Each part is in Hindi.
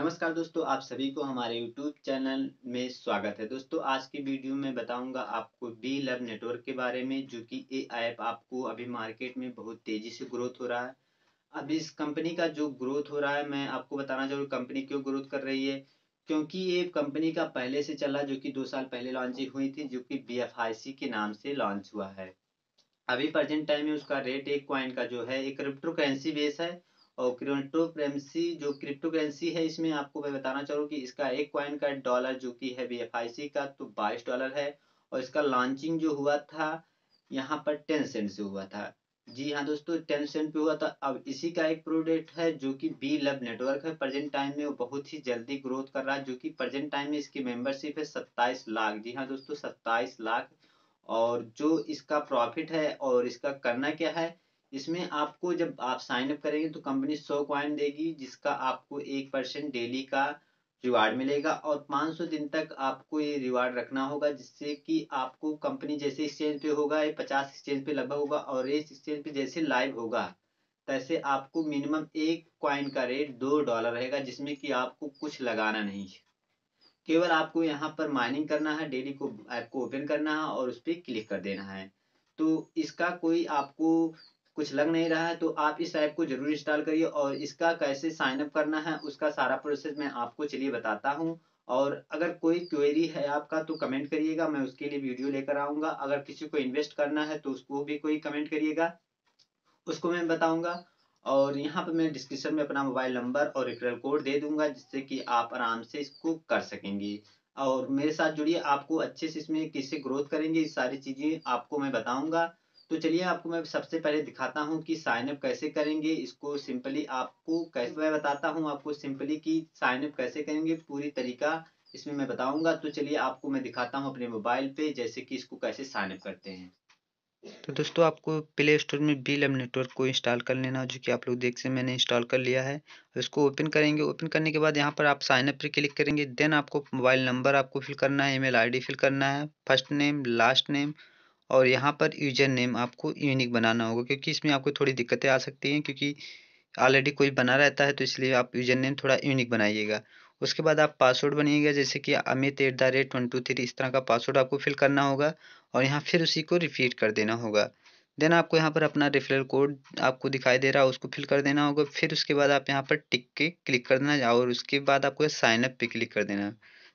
नमस्कार दोस्तों आप सभी को हमारे YouTube चैनल में स्वागत है दोस्तों आज की वीडियो में बताऊंगा आपको बी लव नेटवर्क के बारे में जो कि ए ऐप आपको अभी मार्केट में बहुत तेज़ी से ग्रोथ हो रहा है अब इस कंपनी का जो ग्रोथ हो रहा है मैं आपको बताना चाहूँ कंपनी क्यों ग्रोथ कर रही है क्योंकि ये कंपनी का पहले से चला जो कि दो साल पहले लॉन्चिंग हुई थी जो कि बी के नाम से लॉन्च हुआ है अभी प्रेजेंट टाइम में उसका रेट एक क्वाइन का जो है एक क्रिप्टो करेंसी बेस है और क्रिप्टो करेंसी जो क्रिप्टो करेंसी है इसमें आपको मैं बताना चाहूँ कि इसका एक क्वाइन का डॉलर जो कि है बी का तो बाईस डॉलर है और इसका लॉन्चिंग जो हुआ था यहाँ पर टेन सेंट से हुआ था जी हाँ दोस्तों टेन सेंट पे हुआ था अब इसी का एक प्रोडक्ट है जो कि बी लव नेटवर्क है प्रेजेंट टाइम में वो बहुत ही जल्दी ग्रोथ कर रहा है जो कि प्रेजेंट टाइम में इसकी मेंबरशिप है सत्ताईस लाख जी हाँ दोस्तों सत्ताईस लाख और जो इसका प्रॉफिट है और इसका करना क्या है इसमें आपको जब आप साइन अप करेंगे तो कंपनी सौ क्वाइन देगी जिसका आपको एक परसेंट डेली का रिवार्ड मिलेगा और 500 दिन तक आपको ये रिवार्ड रखना होगा जिससे कि आपको कंपनी जैसे एक्सचेंज पे होगा ये 50 एक्सचेंज पे लगभग होगा और रेट एक्सचेंज पे जैसे लाइव होगा तैसे आपको मिनिमम एक क्वाइन का रेट दो डॉलर रहेगा जिसमें कि आपको कुछ लगाना नहीं है केवल आपको यहाँ पर माइनिंग करना है डेली को ऐप को ओपन करना है और उस पर क्लिक कर देना है तो इसका कोई आपको कुछ लग नहीं रहा है तो आप इस ऐप को जरूर इंस्टॉल करिए और इसका कैसे साइनअप करना है उसका सारा प्रोसेस मैं आपको चलिए बताता हूँ और अगर कोई क्वेरी है आपका तो कमेंट करिएगा मैं उसके लिए वीडियो लेकर आऊँगा अगर किसी को इन्वेस्ट करना है तो उसको भी कोई कमेंट करिएगा उसको मैं बताऊँगा और यहाँ पर मैं डिस्क्रिप्शन में अपना मोबाइल नंबर और रिफरल कोड दे दूंगा जिससे कि आप आराम से इसको कर सकेंगे और मेरे साथ जुड़िए आपको अच्छे से इसमें किससे ग्रोथ करेंगे सारी चीज़ें आपको मैं बताऊंगा तो चलिए आपको मैं सबसे पहले दिखाता हूँ कि साइनअप कैसे करेंगे इसको सिंपली आपको कैसे मैं बताता हूँ आपको सिंपली कि साइनअप कैसे करेंगे पूरी तरीका इसमें मैं बताऊंगा तो चलिए आपको मैं दिखाता हूँ अपने मोबाइल पे जैसे कि इसको कैसे साइनअप करते हैं तो दोस्तों आपको प्ले स्टोर में बी लैब नेटवर्क को इंस्टॉल कर लेना जो कि आप लोग देख से मैंने इंस्टॉल कर लिया है इसको ओपन करेंगे ओपन करने के बाद यहाँ पर आप साइनअप पर क्लिक करेंगे देन आपको मोबाइल नंबर आपको फिल करना है ईमेल आईडी फिल करना है फर्स्ट नेम लास्ट नेम और यहाँ पर यूजर नेम आपको यूनिक बनाना होगा क्योंकि इसमें आपको थोड़ी दिक्कतें आ सकती हैं क्योंकि ऑलरेडी कोई बना रहता है तो इसलिए आप यूजर नेम थोड़ा यूनिक बनाइएगा उसके बाद आप पासवर्ड बनिएगा जैसे कि Amit at the rate one two three इस तरह का पासवर्ड आपको फिल करना होगा और यहाँ फिर उसी को रिपीट कर देना होगा देन आपको यहाँ पर अपना रेफरल कोड आपको दिखाई दे रहा है उसको फिल कर देना होगा फिर उसके बाद आप यहाँ पर टिक के क्लिक कर देना और उसके बाद आपको साइन अप क्लिक कर देना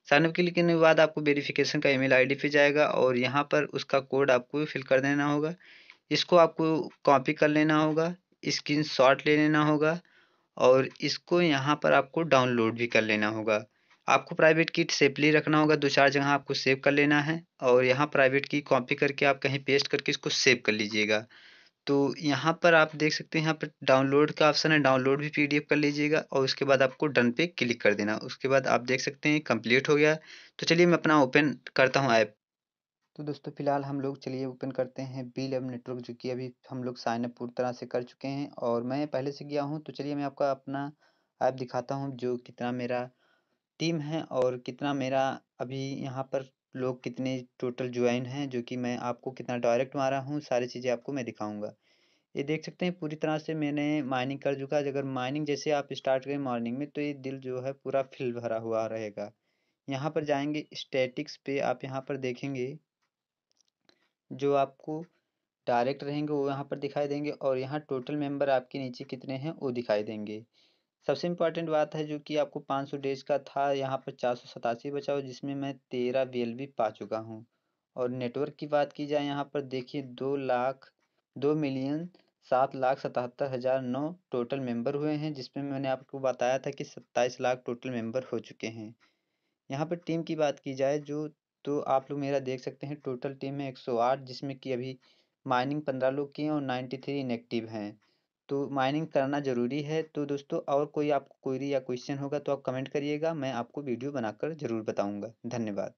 साइनअप लिए करने के बाद आपको वेरिफिकेशन का ईमेल आईडी पे जाएगा और यहाँ पर उसका कोड आपको फिल कर देना होगा इसको आपको कॉपी कर लेना होगा स्क्रीन शॉट ले लेना होगा और इसको यहाँ पर आपको डाउनलोड भी कर लेना होगा आपको प्राइवेट की सेफली रखना होगा दो चार जगह आपको सेव कर लेना है और यहाँ प्राइवेट की कॉपी करके आप कहीं पेस्ट करके इसको सेव कर लीजिएगा तो यहाँ पर आप देख सकते हैं यहाँ पर डाउनलोड का ऑप्शन है डाउनलोड भी पीडीएफ कर लीजिएगा और उसके बाद आपको डन पे क्लिक कर देना उसके बाद आप देख सकते हैं कंप्लीट हो गया तो चलिए मैं अपना ओपन करता हूँ ऐप तो दोस्तों फिलहाल हम लोग चलिए ओपन करते हैं बी लेब नेटवर्क जो कि अभी हम लोग साइनअप पूरी तरह से कर चुके हैं और मैं पहले से गया हूँ तो चलिए मैं आपका अपना ऐप दिखाता हूँ जो कितना मेरा टीम है और कितना मेरा अभी यहाँ पर लोग कितने टोटल ज्वाइन हैं जो कि मैं आपको कितना डायरेक्ट मारा हूँ सारी चीज़ें आपको मैं दिखाऊंगा ये देख सकते हैं पूरी तरह से मैंने माइनिंग कर चुका है अगर माइनिंग जैसे आप स्टार्ट करें मॉर्निंग में तो ये दिल जो है पूरा फिल भरा हुआ रहेगा यहाँ पर जाएंगे स्टैटिक्स पे आप यहाँ पर देखेंगे जो आपको डायरेक्ट रहेंगे वो यहाँ पर दिखाई देंगे और यहाँ टोटल मेंबर आपके नीचे कितने हैं वो दिखाई देंगे सबसे इम्पॉर्टेंट बात है जो कि आपको पाँच सौ डेज का था यहाँ पर चार सौ सतासी बचा हुआ जिसमें मैं तेरह बी पा चुका हूँ और नेटवर्क की बात की जाए यहाँ पर देखिए दो लाख दो मिलियन सात लाख सतहत्तर हज़ार नौ टोटल मेंबर हुए हैं जिसमें मैंने आपको बताया था कि सत्ताईस लाख टोटल मेंबर हो चुके हैं यहाँ पर टीम की बात की जाए जो तो आप लोग मेरा देख सकते हैं टोटल टीम है आठ जिसमें कि अभी माइनिंग पंद्रह लोग की हैं और 93 इनएक्टिव हैं तो माइनिंग करना ज़रूरी है तो दोस्तों और कोई आपको क्वेरी या क्वेश्चन होगा तो आप कमेंट करिएगा मैं आपको वीडियो बनाकर ज़रूर बताऊँगा धन्यवाद